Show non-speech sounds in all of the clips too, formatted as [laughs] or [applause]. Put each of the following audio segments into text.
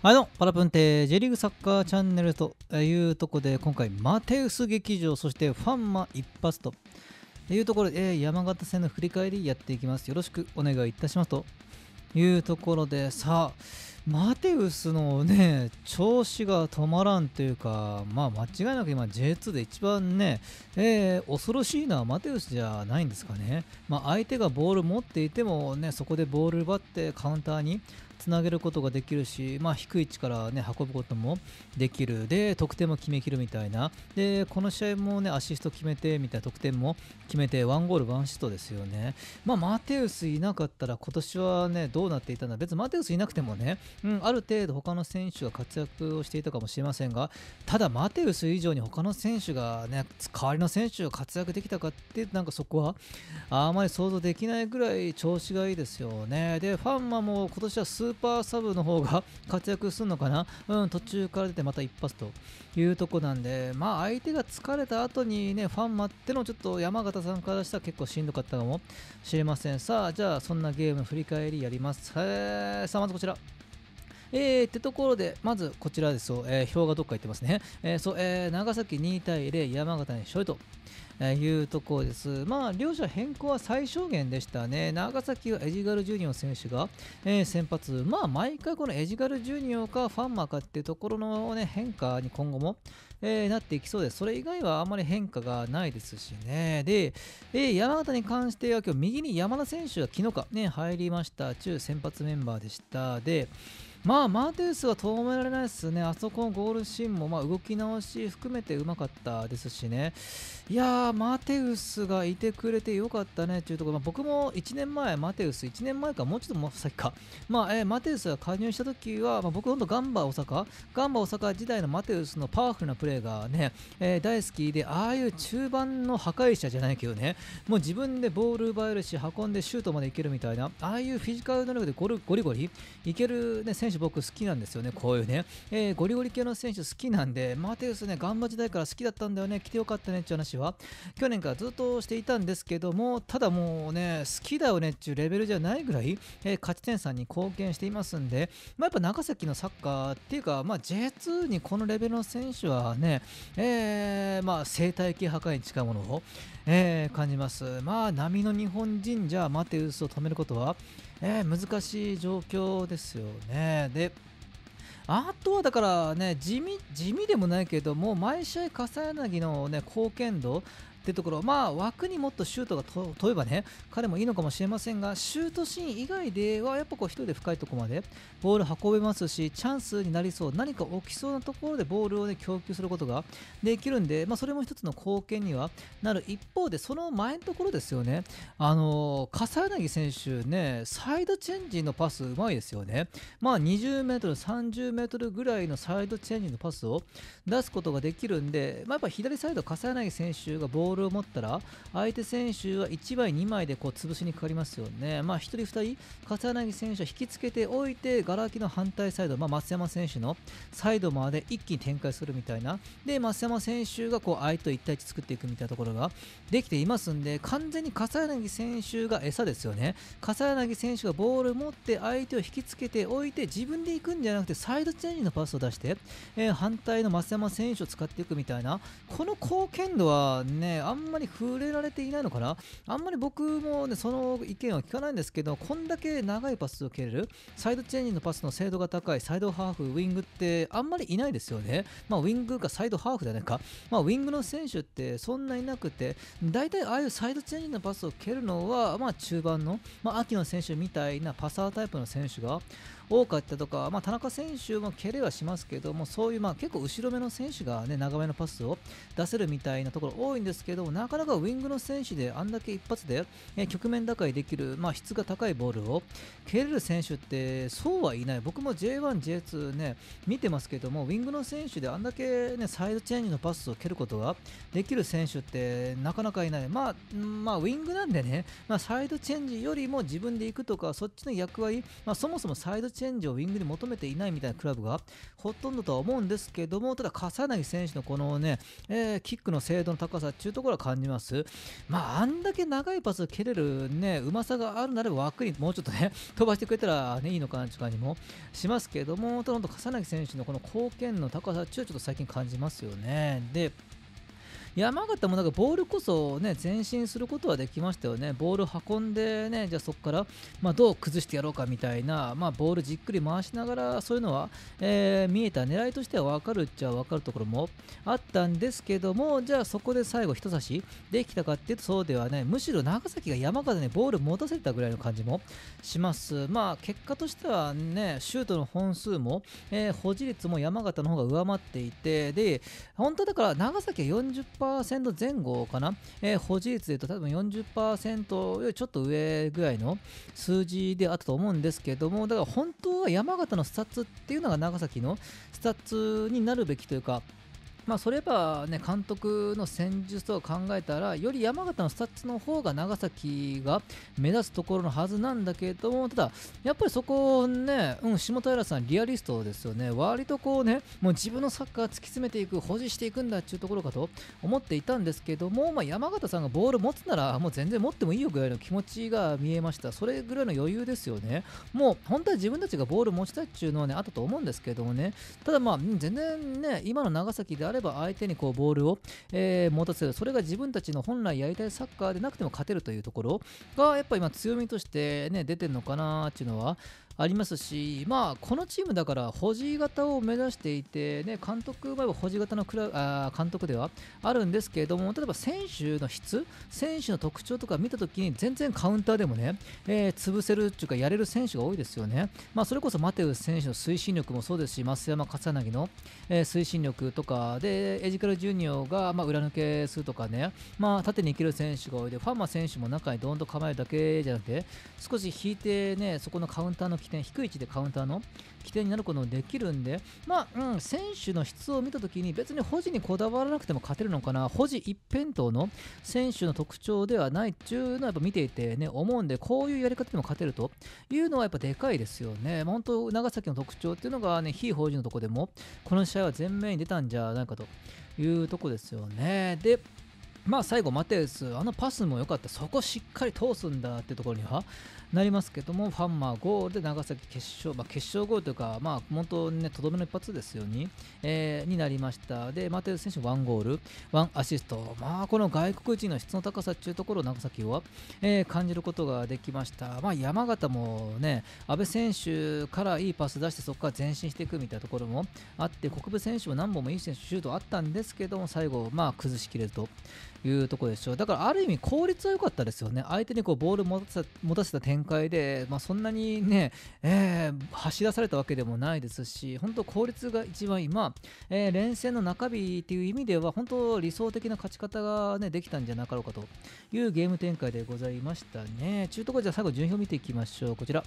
はいどうも、パラプンテ J リーグサッカーチャンネルというとこで、今回、マテウス劇場、そしてファンマ一発というところで、山形戦の振り返りやっていきます。よろしくお願いいたしますというところで、さあ、マテウスのね、調子が止まらんというか、まあ間違いなく今 J2 で一番ね、えー、恐ろしいのはマテウスじゃないんですかね。まあ相手がボール持っていてもね、そこでボール奪ってカウンターにつなげることができるし、まあ、低い位置から、ね、運ぶこともできるで得点も決めきるみたいなでこの試合も、ね、アシスト決めてみたいな得点も決めて1ゴール1ンシストですよね、まあ、マテウスいなかったら今年は、ね、どうなっていたんだ別にマテウスいなくてもね、うん、ある程度他の選手が活躍をしていたかもしれませんがただマテウス以上に他の選手が、ね、代わりの選手が活躍できたかってなんかそこはあまり想像できないぐらい調子がいいですよねでファンマも今年は数ーパーサブの方が [laughs] 活躍するのかな、うん、途中から出てまた一発というとこなんで、まあ、相手が疲れた後にね、ファン待ってのちょっと山形さんからしたら結構しんどかったかもしれません。さあ、じゃあ、そんなゲーム振り返りやります。えー、さあ、まずこちら。えー、ってところで、まずこちらですよ、えー、表がどっか行ってますね。えー、そう、えー、長崎2対0、山形に勝利と。いうところです。まあ、両者変更は最小限でしたね。長崎はエジガル・ジュニオ選手が、えー、先発。まあ、毎回このエジガル・ジュニオかファンマかっていうところの、ね、変化に今後も、えー、なっていきそうです。それ以外はあまり変化がないですしね。で、えー、山形に関しては今日右に山田選手が昨日か、ね、入りました。中先発メンバーでした。で、まあマテウスは止められないですね、あそこのゴールシーンも、まあ、動き直し含めてうまかったですしね、いやー、マテウスがいてくれてよかったねっていうところ、まあ、僕も1年前、マテウス、1年前か、もうちょっとも先か、まあえー、マテウスが加入した時は、まあ、僕、ほんとガンバ大阪、ガンバ大阪時代のマテウスのパワフルなプレーがね、えー、大好きで、ああいう中盤の破壊者じゃないけどね、もう自分でボール奪えるし、運んでシュートまでいけるみたいな、ああいうフィジカル能力でゴリゴリいける、ね、選手選手僕好きなんですよね、こういうね。えー、ゴリゴリ系の選手好きなんで、マテウスね、ガンバ時代から好きだったんだよね、来てよかったねっていう話は、去年からずっとしていたんですけども、ただもうね、好きだよねっていうレベルじゃないぐらい、えー、勝ち点んに貢献していますんで、まあ、やっぱ長崎のサッカーっていうか、まあ、J2 にこのレベルの選手はね、えー、まあ、生態系破壊に近いものを、えー、感じます。まあ、波の日本人じゃマテウスを止めることは、えー、難しい状況ですよね。であとはだからね地味地味でもないけども毎試合笠柳の、ね、貢献度ってところ、まあ、枠にもっとシュートが飛べばね彼もいいのかもしれませんがシュートシーン以外ではやっぱこう1人で深いところまでボール運べますしチャンスになりそう何か起きそうなところでボールを、ね、供給することができるんで、まあ、それも1つの貢献にはなる一方でその前のところですよね、あの笠柳選手ね、サイドチェンジのパスうまいですよね。まあ、20 m 30 m ぐらいのサイドチェンジのパスを出すことができるんで、まあ、やっぱ左サイド、笠柳選手がボールボールを持ったら相手選手は1枚、2枚でこう潰しにかかりますよね、まあ、1人、2人、笠柳選手は引きつけておいて、ガラ空きの反対サイド、まあ、松山選手のサイドまで一気に展開するみたいな、で松山選手がこう相手と1対1作っていくみたいなところができていますんで、完全に笠柳選手が餌ですよね、笠柳選手がボールを持って相手を引きつけておいて、自分で行くんじゃなくて、サイドチェンジのパスを出して、えー、反対の松山選手を使っていくみたいな、この貢献度はね、あんまり触れられていないのかなあんまり僕もね、その意見は聞かないんですけど、こんだけ長いパスを蹴れる、サイドチェンジのパスの精度が高い、サイドハーフ、ウィングってあんまりいないですよね。まあ、ウィングかサイドハーフじゃないか。まあ、ウィングの選手ってそんないなくて、大体ああいうサイドチェンジのパスを蹴るのは、まあ、中盤の、まあ、秋の選手みたいなパサータイプの選手が、多かったとか、まあ、田中選手も蹴れはしますけどもそういうまあ結構後ろめの選手が、ね、長めのパスを出せるみたいなところ多いんですけどなかなかウイングの選手であんだけ一発で、ね、局面打開できる、まあ、質が高いボールを蹴れる選手ってそうはいない僕も J1、J2 ね見てますけどもウイングの選手であんだけ、ね、サイドチェンジのパスを蹴ることができる選手ってなかなかいない、まあ、まあウイングなんでね、まあ、サイドチェンジよりも自分で行くとかそっちの役割、まあ、そもそもサイドチェンジチェンジをウィングに求めていないみたいなクラブがほとんどとは思うんですけども、ただ笠柳選手のこのね、えー、キックの精度の高さっていうところは感じます。まあ、あんだけ長いパスを蹴れるね、うまさがあるなら枠にもうちょっとね、[laughs] 飛ばしてくれたら、ね、いいのかなとかにもしますけども、ただ本当笠柳選手のこの貢献の高さっていうのはちょっと最近感じますよね。で、山形もなんかボールこそ、ね、前進することはできましたよね、ボール運んで、ね、じゃあそこから、まあ、どう崩してやろうかみたいな、まあ、ボールじっくり回しながら、そういうのは、えー、見えた狙いとしては分かるっちゃ分かるところもあったんですけども、じゃあそこで最後、人差しできたかっていうと、そうではない、むしろ長崎が山形にボール持たせたぐらいの感じもします。まあ、結果としてはね、シュートの本数も、えー、保持率も山形の方が上回っていて、で、本当だから長崎は40 40%前後かな、えー、保持率で言うと多分40%よりちょっと上ぐらいの数字であったと思うんですけども、だから本当は山形のスタッツっていうのが長崎のスタッツになるべきというか、まあ、それば、ね、監督の戦術とか考えたらより山形のスタッツの方が長崎が目立つところのはずなんだけれどもただ、やっぱりそこをね、うん、下平さんリアリストですよね割とこうねもう自分のサッカー突き詰めていく保持していくんだっていうところかと思っていたんですけども、まあ、山形さんがボール持つならもう全然持ってもいいよぐらいの気持ちが見えましたそれぐらいの余裕ですよねもう本当は自分たちがボール持ちたいっていうのはねあったと思うんですけどもねただまあ全然ね今の長崎であれれば相手にこうボールを、えー、持たせる、それが自分たちの本来やりたいサッカーでなくても勝てるというところが、やっぱ今強みとしてね、出てるのかなっていうのは、ありますし、まあ、このチームだから保持型を目指していて、ね、監督は保持型のクラあ監督ではあるんですけれども例えば選手の質選手の特徴とか見た時に全然カウンターでもね、えー、潰せるっていうかやれる選手が多いですよね、まあ、それこそマテウス選手の推進力もそうですし増山勝柳の、えー、推進力とかでエジカルジュニアが、まあ、裏抜けするとかね、まあ、縦にいける選手が多いでファンマ選手も中にどんと構えるだけじゃなくて少し引いてねそこのカウンターの起点、低い位置でカウンターの起点になることもできるんで、まあ、うん、選手の質を見たときに、別に保持にこだわらなくても勝てるのかな、保持一辺倒の選手の特徴ではないっていうのはやっぱ見ていてね、思うんで、こういうやり方でも勝てるというのはやっぱでかいですよね。まあ、本当、長崎の特徴っていうのがね、非保持のとこでも、この試合は前面に出たんじゃないかというとこですよね。で、まあ最後、マテウス、あのパスも良かった、そこしっかり通すんだってところには、なりますけども、ファンマーゴールで長崎決勝、まあ、決勝ゴールというか、まあ、本当にね、とどめの一発ですよね、えー、になりました。で、マテウス選手、1ゴール、1アシスト、まあ、この外国人の質の高さというところを長崎は、えー、感じることができました。まあ、山形もね、阿部選手からいいパス出して、そこから前進していくみたいなところもあって、国分選手も何本もいい選手、シュートあったんですけども、最後、まあ、崩しきれるというところでしょう。だから、ある意味、効率は良かったですよね。相手にこうボール持たせた点展開で、まあ、そんなにね、えー、走らされたわけでもないですし、本当、効率が一番今、えー、連戦の中日っていう意味では、本当、理想的な勝ち方が、ね、できたんじゃなかろうかというゲーム展開でございましたね。中ところで、最後、順位表見ていきましょう。こちら。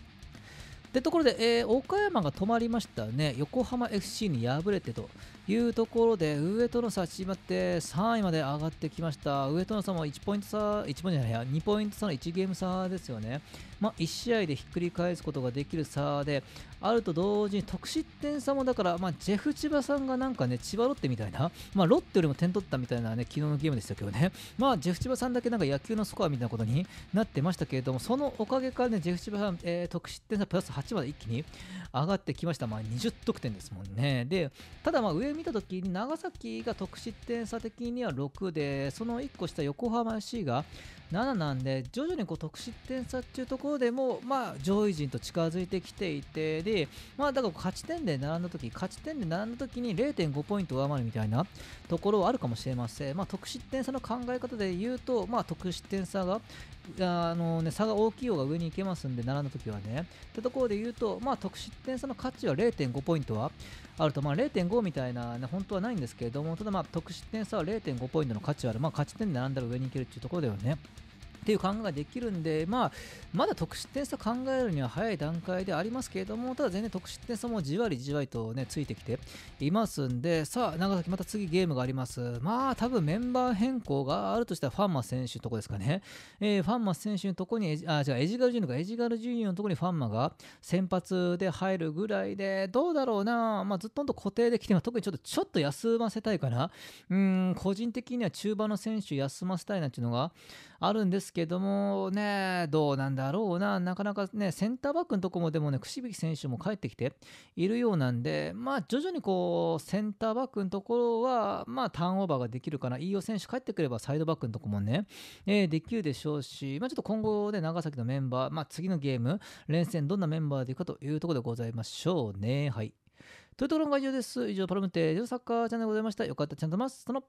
でところで、えー、岡山が止まりましたね、横浜 FC に敗れてというところで、上との差縮まって3位まで上がってきました。上との差も1ポイント差、1ポイントじゃないや2ポイント差の1ゲーム差ですよね。まあ、1試合でひっくり返すことができる差で、あると同時に得失点差もだから、まあ、ジェフ千葉さんがなんかね、千葉ロッテみたいな、まあ、ロッテよりも点取ったみたいなね、昨日のゲームでしたけどね、まあ、ジェフ千葉さんだけなんか野球のスコアみたいなことになってましたけれども、そのおかげかね、ジェフ千葉さん、えー、得失点差プラス8まで一気に上がってきました。まあ、20得点ですもんね。で、ただまあ、上見見たときに長崎が得失点差的には6でその1個下横浜 c が7なんで徐々にこう得失点差っていうところでも、まあ、上位陣と近づいてきていてで、まあ、だから勝ち点で並んだ時勝ち点で並んだ時に0.5ポイント上回るみたいなところはあるかもしれません、まあ、得失点差の考え方で言うと、まあ、得失点差があのね、差が大きい方が上に行けますんで、並んだ時はね。ってところで言うと、まあ、得失点差の価値は0.5ポイントはあると、まあ、0.5みたいな、ね、本当はないんですけれども、ただ、まあ、得失点差は0.5ポイントの価値はある、まあ、勝ち点で並んだら上に行けるっていうところだよね。っていう考えができるんで、まあ、まだ得失点差考えるには早い段階でありますけれども、ただ全然得失点差もじわりじわりとね、ついてきていますんで、さあ、長崎また次ゲームがあります。まあ、多分メンバー変更があるとしたらファンマ選手のとこですかね。えー、ファンマ選手のとこに、あ、違う、エジガルジュニアか、エジガルジュニアのとこにファンマが先発で入るぐらいで、どうだろうな、まあ、ずっと固定できて、特にちょっと、ちょっと休ませたいかな。うん、個人的には中盤の選手休ませたいなっていうのがあるんですですけどもね、どうなんだろうな、なかなかね、センターバックのとこもでもね、び引選手も帰ってきているようなんで、まあ、徐々にこう、センターバックのところは、まあ、ターンオーバーができるかな、飯尾選手帰ってくれば、サイドバックのとこもね、えー、できるでしょうし、まあ、ちょっと今後で長崎のメンバー、まあ、次のゲーム、連戦、どんなメンバーでいくかというところでございましょうね。はい。というところが以上です。以上、パラムテ、ージョサッカーチャンネルでございました。よかった、ちゃんとます。その